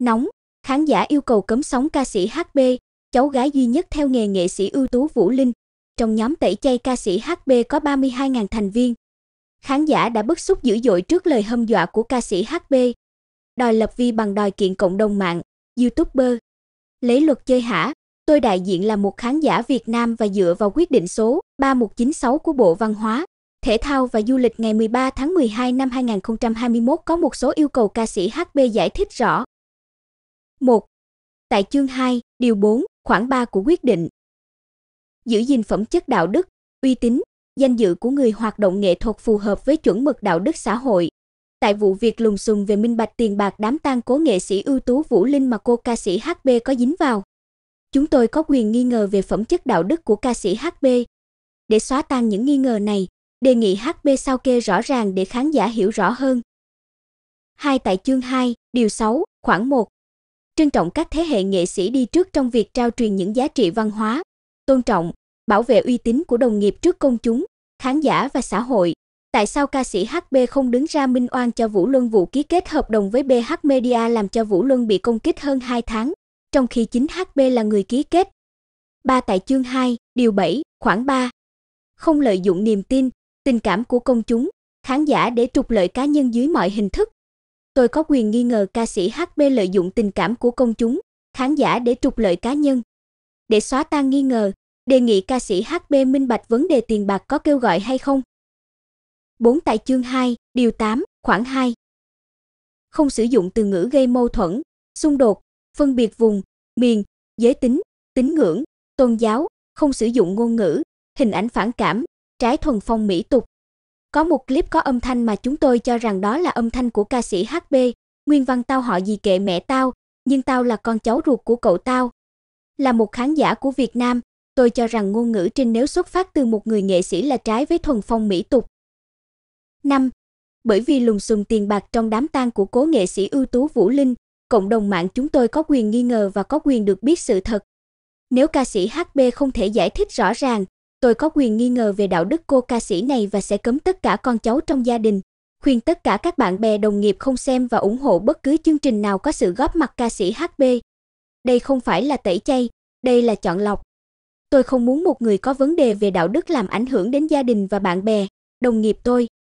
Nóng, khán giả yêu cầu cấm sóng ca sĩ HB, cháu gái duy nhất theo nghề nghệ sĩ ưu tú Vũ Linh. Trong nhóm tẩy chay ca sĩ HB có 32.000 thành viên. Khán giả đã bức xúc dữ dội trước lời hâm dọa của ca sĩ HB. Đòi lập vi bằng đòi kiện cộng đồng mạng, YouTuber. Lấy luật chơi hả? Tôi đại diện là một khán giả Việt Nam và dựa vào quyết định số 3196 của Bộ Văn hóa, Thể thao và Du lịch ngày 13 tháng 12 năm 2021 có một số yêu cầu ca sĩ HB giải thích rõ 1. Tại chương 2, điều 4, khoảng 3 của quyết định. Giữ gìn phẩm chất đạo đức, uy tín, danh dự của người hoạt động nghệ thuật phù hợp với chuẩn mực đạo đức xã hội. Tại vụ việc lùng xùm về minh bạch tiền bạc đám tang cố nghệ sĩ ưu tú Vũ Linh mà cô ca sĩ HB có dính vào. Chúng tôi có quyền nghi ngờ về phẩm chất đạo đức của ca sĩ HB. Để xóa tan những nghi ngờ này, đề nghị HB sao kê rõ ràng để khán giả hiểu rõ hơn. 2 tại chương 2, điều 6, khoảng 1, trân trọng các thế hệ nghệ sĩ đi trước trong việc trao truyền những giá trị văn hóa, tôn trọng, bảo vệ uy tín của đồng nghiệp trước công chúng, khán giả và xã hội. Tại sao ca sĩ HB không đứng ra minh oan cho Vũ Luân vụ ký kết hợp đồng với BH Media làm cho Vũ Luân bị công kích hơn 2 tháng, trong khi chính HB là người ký kết? 3 tại chương 2, điều 7, khoảng 3. Không lợi dụng niềm tin, tình cảm của công chúng, khán giả để trục lợi cá nhân dưới mọi hình thức. Tôi có quyền nghi ngờ ca sĩ HB lợi dụng tình cảm của công chúng, khán giả để trục lợi cá nhân. Để xóa tan nghi ngờ, đề nghị ca sĩ HB minh bạch vấn đề tiền bạc có kêu gọi hay không. 4 tại chương 2, điều 8, khoảng 2. Không sử dụng từ ngữ gây mâu thuẫn, xung đột, phân biệt vùng, miền, giới tính, tín ngưỡng, tôn giáo, không sử dụng ngôn ngữ, hình ảnh phản cảm, trái thuần phong mỹ tục, có một clip có âm thanh mà chúng tôi cho rằng đó là âm thanh của ca sĩ HB, nguyên văn tao họ gì kệ mẹ tao, nhưng tao là con cháu ruột của cậu tao. Là một khán giả của Việt Nam, tôi cho rằng ngôn ngữ trên nếu xuất phát từ một người nghệ sĩ là trái với thuần phong mỹ tục. 5. Bởi vì lùng xùm tiền bạc trong đám tang của cố nghệ sĩ ưu tú Vũ Linh, cộng đồng mạng chúng tôi có quyền nghi ngờ và có quyền được biết sự thật. Nếu ca sĩ HB không thể giải thích rõ ràng, Tôi có quyền nghi ngờ về đạo đức cô ca sĩ này và sẽ cấm tất cả con cháu trong gia đình. Khuyên tất cả các bạn bè đồng nghiệp không xem và ủng hộ bất cứ chương trình nào có sự góp mặt ca sĩ HB. Đây không phải là tẩy chay, đây là chọn lọc. Tôi không muốn một người có vấn đề về đạo đức làm ảnh hưởng đến gia đình và bạn bè, đồng nghiệp tôi.